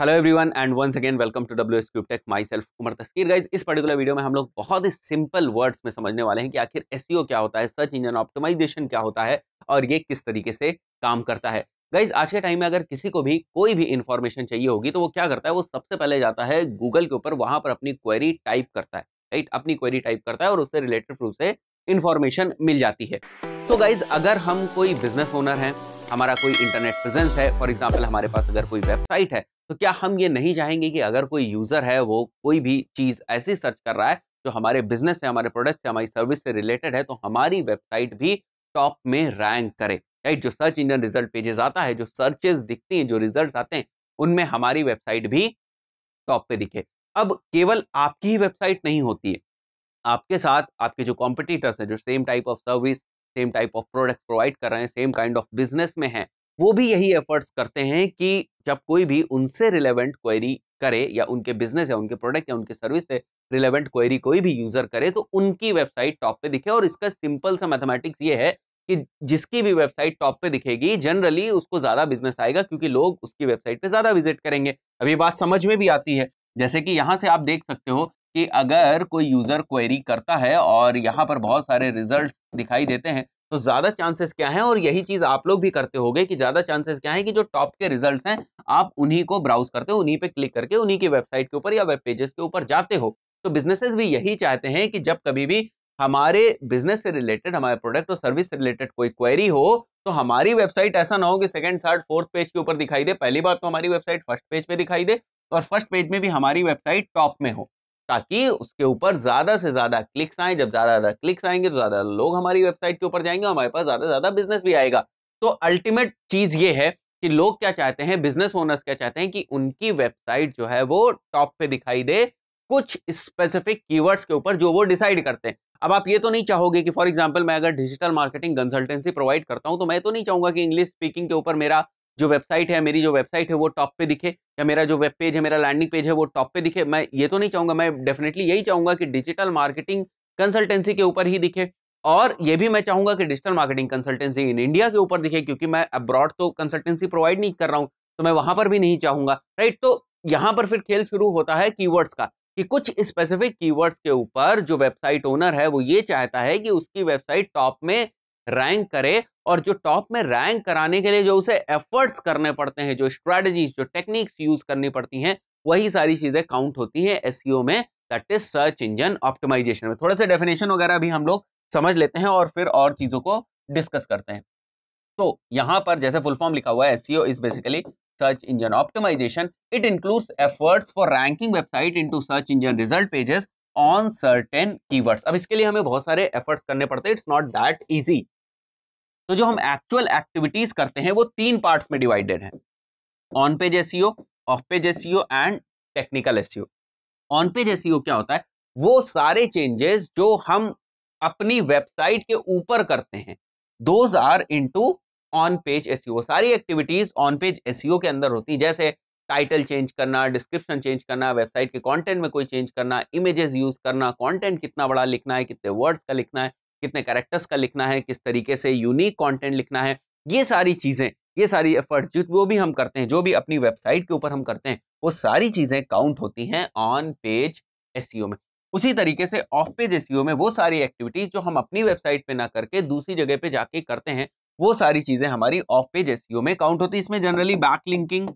hello everyone and once again welcome to W S tech myself Umar Taskeer guys इस particular video में हम लोग बहुत ही सिंपल वर्ड्स में समझने वाले हैं कि आखिर एस e क्या होता है सर्च इंजन ऑप्टिमाइजेशन क्या होता है और ये किस तरीके से काम करता है गाइज आज के टाइम में अगर किसी को भी कोई भी इन्फॉर्मेशन चाहिए होगी तो वो क्या करता है वो सबसे पहले जाता है गूगल के ऊपर वहां पर अपनी क्वेरी टाइप करता है राइट अपनी क्वेरी टाइप करता है और उससे रिलेटेड उसे इन्फॉर्मेशन मिल जाती है तो गाइज अगर हम कोई बिजनेस ओनर हैं हमारा कोई इंटरनेट प्रेजेंस है फॉर एग्जाम्पल हमारे पास अगर कोई वेबसाइट है तो क्या हम ये नहीं चाहेंगे कि अगर कोई यूज़र है वो कोई भी चीज़ ऐसी सर्च कर रहा है जो हमारे बिजनेस से हमारे प्रोडक्ट से हमारी सर्विस से रिलेटेड है तो हमारी वेबसाइट भी टॉप में रैंक करे राइट जो सर्च इंजन रिजल्ट पेजेस आता है जो सर्चेज दिखती हैं जो रिजल्ट आते हैं उनमें हमारी वेबसाइट भी टॉप पे दिखे अब केवल आपकी ही वेबसाइट नहीं होती है आपके साथ आपके जो कॉम्पिटिटर्स हैं जो same type of service same type of products provide कर रहे हैं सेम काइंड ऑफ बिजनेस में हैं वो भी यही एफर्ट्स करते हैं कि जब कोई भी उनसे रिलेवेंट क्वेरी करे या उनके बिजनेस या उनके प्रोडक्ट या उनके सर्विस से रिलेवेंट क्वेरी कोई भी यूजर करे तो उनकी वेबसाइट टॉप पे दिखे और इसका सिंपल सा मैथमेटिक्स ये है कि जिसकी भी वेबसाइट टॉप पे दिखेगी जनरली उसको ज्यादा बिजनेस आएगा क्योंकि लोग उसकी वेबसाइट पे ज्यादा विजिट करेंगे अब ये बात समझ में भी आती है जैसे कि यहाँ से आप देख सकते हो कि अगर कोई यूज़र क्वेरी करता है और यहाँ पर बहुत सारे रिजल्ट दिखाई देते हैं तो ज़्यादा चांसेस क्या हैं और यही चीज़ आप लोग भी करते होगे कि ज़्यादा चांसेस क्या हैं कि जो टॉप के रिजल्ट्स हैं आप उन्हीं को ब्राउज करते हो उन्हीं पे क्लिक करके उन्हीं की वेबसाइट के ऊपर या वेब पेजेस के ऊपर जाते हो तो बिजनेसेस भी यही चाहते हैं कि जब कभी भी हमारे बिजनेस से रिलेटेड हमारे प्रोडक्ट और सर्विस से रिलेटेड कोई क्वेरी हो तो हमारी वेबसाइट ऐसा ना हो कि सेकंड थर्ड फोर्थ पेज के ऊपर दिखाई दे पहली बात तो हमारी वेबसाइट फर्स्ट पेज पे दिखाई दे और फर्स्ट पेज में भी हमारी वेबसाइट टॉप में हो ताकि उसके ऊपर ज़्यादा से ज़्यादा क्लिक्स आए जब ज़्यादा ज़्यादा क्लिक्स आएंगे तो ज़्यादा लोग हमारी वेबसाइट के ऊपर जाएंगे हमारे पास ज़्यादा से ज़्यादा बिजनेस भी आएगा तो अल्टीमेट चीज़ ये है कि लोग क्या चाहते हैं बिजनेस ओनर्स क्या चाहते हैं कि उनकी वेबसाइट जो है वो टॉप पे दिखाई दे कुछ स्पेसिफिक कीवर्ड्स के ऊपर जो वो डिसाइड करते हैं अब आप ये तो नहीं चाहोगे कि फॉर एग्जाम्पल मैं अगर डिजिटल मार्केटिंग कंसल्टेंसी प्रोवाइड करता हूं तो मैं तो नहीं चाहूंगा कि इंग्लिश स्पीकिंग के ऊपर मेरा जो वेबसाइट है मेरी जो वेबसाइट है वो टॉप पे दिखे या मेरा जो वेब पेज है मेरा लैंडिंग पेज है वो टॉप पे दिखे मैं ये तो नहीं चाहूँगा मैं डेफिनेटली यही चाहूँगा कि डिजिटल मार्केटिंग कंसल्टेंसी के ऊपर ही दिखे और ये भी मैं चाहूँगा कि digital marketing consultancy in India के ऊपर दिखे क्योंकि मैं अब्रॉड तो कंसल्टेंसी प्रोवाइड नहीं कर रहा हूँ तो मैं वहाँ पर भी नहीं चाहूँगा राइट तो यहाँ पर फिर खेल शुरू होता है कीवर्ड्स का कि कुछ स्पेसिफिक कीवर्ड्स के ऊपर जो वेबसाइट ओनर है वो ये चाहता है कि उसकी वेबसाइट टॉप में रैंक करे और जो टॉप में रैंक कराने के लिए जो उसे एफर्ट्स करने पड़ते हैं जो स्ट्रैटेजीज जो टेक्निक्स यूज करनी पड़ती हैं वही सारी चीजें काउंट होती है एस में that is search engine optimization में थोड़े से डेफिनेशन वगैरह भी हम लोग समझ लेते हैं और फिर और चीजों को डिस्कस करते हैं तो यहाँ पर जैसे फुल फॉर्म लिखा हुआ है S is basically search engine optimization it includes efforts for ranking website into search engine result pages on certain keywords अब इसके लिए हमें बहुत सारे एफर्ट्स करने पड़ते हैं इट्स नॉट दैट इजी तो जो हम एक्चुअल एक्टिविटीज करते हैं वो तीन पार्ट्स में डिवाइडेड है on page S off page S and technical S on page S क्या होता है वो सारे चेंजेस जो हम अपनी वेबसाइट के ऊपर करते हैं those are into on page S सारी एक्टिविटीज ऑन पेज एस के अंदर होती हैं जैसे टाइटल चेंज करना डिस्क्रिप्शन चेंज करना वेबसाइट के कंटेंट में कोई चेंज करना इमेजेस यूज करना कंटेंट कितना बड़ा लिखना है कितने वर्ड्स का लिखना है कितने कैरेक्टर्स का लिखना है किस तरीके से यूनिक कॉन्टेंट लिखना है ये सारी चीज़ें ये सारी एफर्ट जो भी हम करते हैं जो भी अपनी वेबसाइट के ऊपर हम करते हैं वो सारी चीज़ें काउंट होती हैं ऑन पेज एस में उसी तरीके से ऑफ पेज एस में वो सारी एक्टिविटीज़ जो हम अपनी वेबसाइट पे ना करके दूसरी जगह पे जाके करते हैं वो सारी चीज़ें हमारी ऑफ पेज एस में काउंट होती है इसमें generally back linking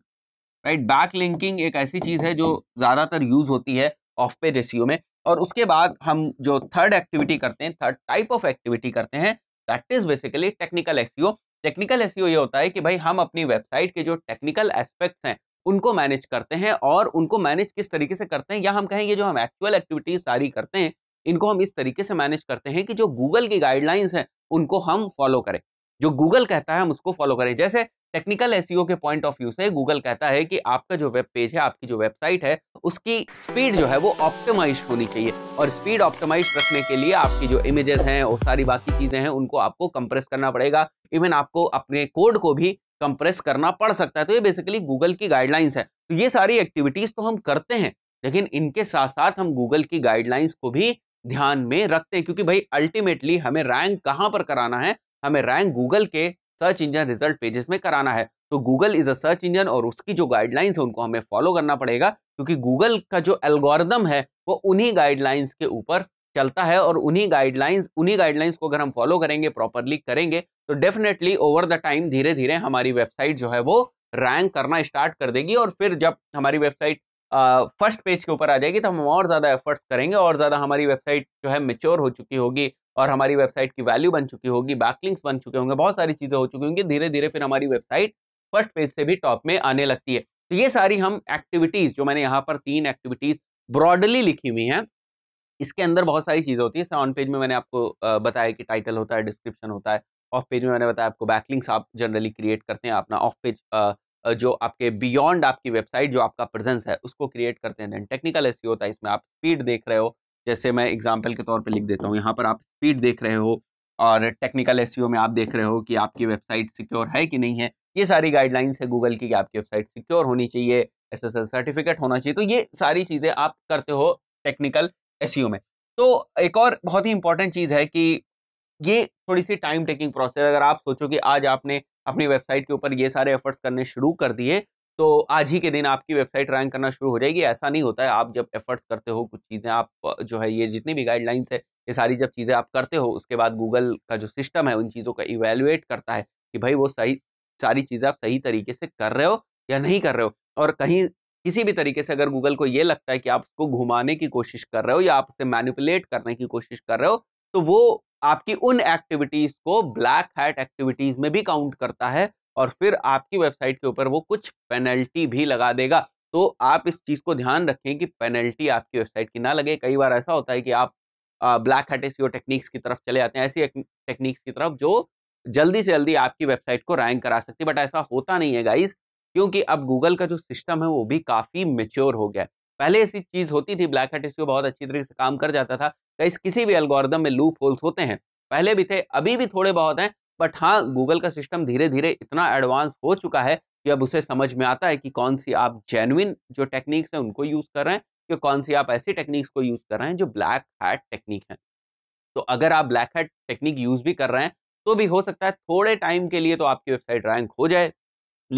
right back linking एक ऐसी चीज़ है जो ज़्यादातर यूज़ होती है ऑफ पे रेशियो में और उसके बाद हम जो थर्ड एक्टिविटी करते हैं थर्ड टाइप ऑफ एक्टिविटी करते हैं that is basically technical SEO technical SEO ये होता है कि भाई हम अपनी वेबसाइट के जो टेक्निकल एस्पेक्ट्स हैं उनको मैनेज करते हैं और उनको मैनेज किस तरीके से करते हैं या हम कहेंगे जो हम एक्चुअल एक्टिविटीज सारी करते हैं इनको हम इस तरीके से मैनेज करते हैं कि जो गूगल की गाइडलाइंस हैं उनको हम फॉलो करें जो गूगल कहता है हम उसको फॉलो करें जैसे टेक्निकल एस e के पॉइंट ऑफ व्यू से गूगल कहता है कि आपका जो वेब पेज है आपकी जो वेबसाइट है उसकी स्पीड जो है वो ऑप्टिमाइज होनी चाहिए और स्पीड ऑप्टिमाइज रखने के लिए आपकी जो इमेजेस हैं और सारी बाकी चीज़ें हैं उनको आपको कंप्रेस करना पड़ेगा इवन आपको अपने कोड को भी कंप्रेस करना पड़ सकता है तो ये बेसिकली गूगल की गाइडलाइंस है तो ये सारी एक्टिविटीज़ तो हम करते हैं लेकिन इनके साथ साथ हम गूगल की गाइडलाइंस को भी ध्यान में रखते हैं क्योंकि भाई अल्टीमेटली हमें रैंक कहाँ पर कराना है हमें रैंक गूगल के सर्च इंजन रिजल्ट पेजेस में कराना है तो Google is a search engine और उसकी जो गाइडलाइंस है उनको हमें फॉलो करना पड़ेगा क्योंकि गूगल का जो एल्गोरिदम है वो उन्हीं गाइडलाइंस के ऊपर चलता है और उन्हीं गाइडलाइंस उन्हीं गाइडलाइंस को अगर हम फॉलो करेंगे प्रॉपरली करेंगे तो डेफिनेटली ओवर द टाइम धीरे धीरे हमारी वेबसाइट जो है वो रैंक करना स्टार्ट कर देगी और फिर जब हमारी वेबसाइट फर्स्ट पेज के ऊपर आ जाएगी तो हम और ज़्यादा एफर्ट्स करेंगे और ज़्यादा हमारी वेबसाइट जो है मेच्योर हो चुकी होगी और हमारी वेबसाइट की वैल्यू बन चुकी होगी बैकलिंग्स बन चुके होंगे बहुत सारी चीज़ें हो चुकी होंगी धीरे धीरे फिर हमारी वेबसाइट फर्स्ट पेज से भी टॉप में आने लगती है तो ये सारी हम एक्टिविटीज़ जो मैंने यहाँ पर तीन एक्टिविटीज़ ब्रॉडली लिखी हुई हैं इसके अंदर बहुत सारी चीज़ें होती है ऑन पेज में मैंने आपको बताया कि टाइटल होता है डिस्क्रिप्शन होता है ऑफ पेज में मैंने बताया आपको बैकलिंग्स आप जनरली क्रिएट करते हैं अपना ऑफ पेज जो आपके बियॉन्ड आपकी वेबसाइट जो आपका प्रेजेंस है उसको क्रिएट करते हैं देन टेक्निकल ऐसी होता है इसमें आप स्पीड देख रहे हो जैसे मैं एग्जाम्पल के तौर पर लिख देता हूँ यहाँ पर आप स्पीड देख रहे हो और टेक्निकल एस e में आप देख रहे हो कि आपकी वेबसाइट सिक्योर है कि नहीं है ये सारी गाइडलाइंस है गूगल की कि आपकी वेबसाइट सिक्योर होनी चाहिए एस सर्टिफिकेट होना चाहिए तो ये सारी चीज़ें आप करते हो टेक्निकल एस e में तो एक और बहुत ही इंपॉर्टेंट चीज़ है कि ये थोड़ी सी टाइम टेकिंग प्रोसेस अगर आप सोचो कि आज आपने अपनी वेबसाइट के ऊपर ये सारे एफर्ट्स करने शुरू कर दिए तो आज ही के दिन आपकी वेबसाइट रैंक करना शुरू हो जाएगी ऐसा नहीं होता है आप जब एफर्ट्स करते हो कुछ चीज़ें आप जो है ये जितनी भी गाइडलाइंस है ये सारी जब चीज़ें आप करते हो उसके बाद गूगल का जो सिस्टम है उन चीज़ों का इवेलुएट करता है कि भाई वो सही सारी चीज़ें आप सही तरीके से कर रहे हो या नहीं कर रहे हो और कहीं किसी भी तरीके से अगर गूगल को ये लगता है कि आप उसको घुमाने की कोशिश कर रहे हो या आप उसे मैनिपुलेट करने की कोशिश कर रहे हो तो वो आपकी उन एक्टिविटीज़ को ब्लैक हैट एक्टिविटीज़ में भी काउंट करता है और फिर आपकी वेबसाइट के ऊपर वो कुछ पेनल्टी भी लगा देगा तो आप इस चीज़ को ध्यान रखें कि पेनल्टी आपकी वेबसाइट की ना लगे कई बार ऐसा होता है कि आप ब्लैक हैट एस टेक्निक्स की तरफ चले जाते हैं ऐसी टेक्निक्स की तरफ जो जल्दी से जल्दी आपकी वेबसाइट को रैंक करा सकती है बट ऐसा होता नहीं है गाइज क्योंकि अब गूगल का जो सिस्टम है वो भी काफ़ी मेच्योर हो गया है पहले ऐसी चीज़ होती थी ब्लैक हट इसको बहुत अच्छी तरीके से काम कर जाता था गाइज किसी भी एल्गोरिदम में लूप होल्स होते हैं पहले भी थे अभी भी थोड़े बहुत हैं बट हाँ गूगल का सिस्टम धीरे धीरे इतना एडवांस हो चुका है कि अब उसे समझ में आता है कि कौन सी आप जेनुइन जो टेक्निक्स हैं उनको यूज़ कर रहे हैं कि कौन सी आप ऐसी टेक्निक्स को यूज़ कर रहे हैं जो ब्लैक हैट टेक्निक है तो अगर आप ब्लैक हैट टेक्निक यूज़ भी कर रहे हैं तो भी हो सकता है थोड़े टाइम के लिए तो आपकी वेबसाइट रैंक हो जाए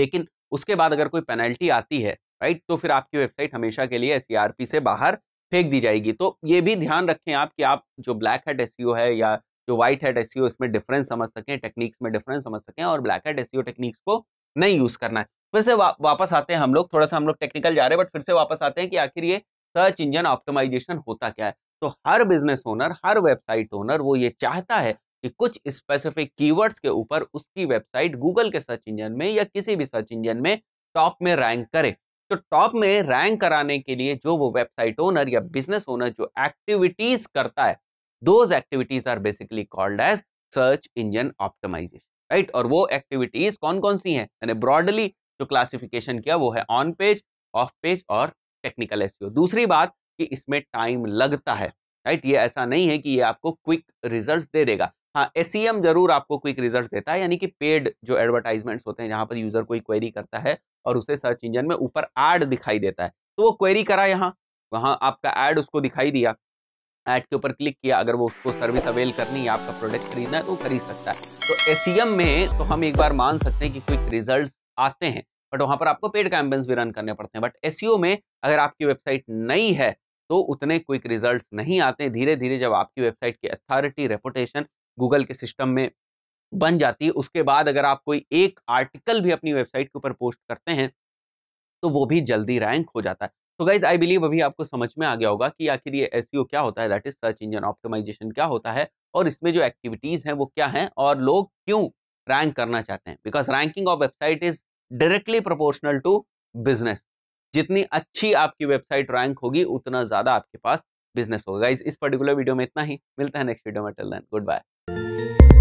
लेकिन उसके बाद अगर कोई पेनल्टी आती है राइट तो फिर आपकी वेबसाइट हमेशा के लिए एस e से बाहर फेंक दी जाएगी तो ये भी ध्यान रखें आप कि आप जो ब्लैक हैट एस है या जो व्हाइट हेड एस इसमें डिफरेंस समझ सकें टेक्निक्स में डिफरेंस समझ सकें और ब्लैक हेड एस टेक्निक्स को नहीं यूज करना है फिर से वा, वापस आते हैं हम लोग थोड़ा सा हम लोग टेक्निकल जा रहे हैं बट फिर से वापस आते हैं कि आखिर ये सर्च इंजन ऑप्टिमाइजेशन होता क्या है तो हर बिजनेस ओनर हर वेबसाइट ओनर वो ये चाहता है कि कुछ स्पेसिफिक कीवर्ड्स के ऊपर उसकी वेबसाइट गूगल के सर्च इंजन में या किसी भी सर्च इंजन में टॉप में रैंक करे तो टॉप में रैंक कराने के लिए जो वो वेबसाइट ओनर या बिजनेस ओनर जो एक्टिविटीज करता है those activities are basically called as search engine optimization right aur wo activities kon kon si hain maine broadly jo classification kiya wo hai on page off page aur technical SEO dusri baat ki isme time lagta hai right ये ऐसा नहीं है कि ये आपको quick result दे देगा हाँ S जरूर आपको क्विक रिजल्ट्स देता है यानी कि पेड जो एडवर्टाइजमेंट्स होते हैं जहाँ पर यूजर कोई क्वेरी करता है और उसे सर्च इंजन में ऊपर एड दिखाई देता है तो वो क्वेरी करा यहाँ वहाँ आपका एड उसको दिखाई दिया ऐड के ऊपर क्लिक किया अगर वो उसको सर्विस अवेल करनी है आपका प्रोडक्ट खरीदना है तो खरीद सकता है तो एस e में तो हम एक बार मान सकते हैं कि क्विक रिजल्ट आते हैं बट वहाँ पर आपको पेड कैंपेन्स भी रन करने पड़ते हैं बट एस e में अगर आपकी वेबसाइट नई है तो उतने क्विक रिजल्ट नहीं आते हैं धीरे धीरे जब आपकी वेबसाइट की अथॉरिटी रेपुटेशन गूगल के सिस्टम में बन जाती है उसके बाद अगर आप कोई एक आर्टिकल भी अपनी वेबसाइट के ऊपर पोस्ट करते हैं तो वो भी जल्दी रैंक हो जाता है तो गाइज आई बिलीव अभी आपको समझ में आ गया होगा कि आखिर ये एस e क्या होता है that is search engine optimization क्या होता है और इसमें जो एक्टिविटीज़ हैं वो क्या हैं और लोग क्यों रैंक करना चाहते हैं because ranking of website is directly proportional to business जितनी अच्छी आपकी वेबसाइट रैंक होगी उतना ज़्यादा आपके पास बिजनेस होगा गाइज इस पर्टिकुलर वीडियो में इतना ही मिलता है नेक्स्ट वीडियो में टेल दैन गुड बाय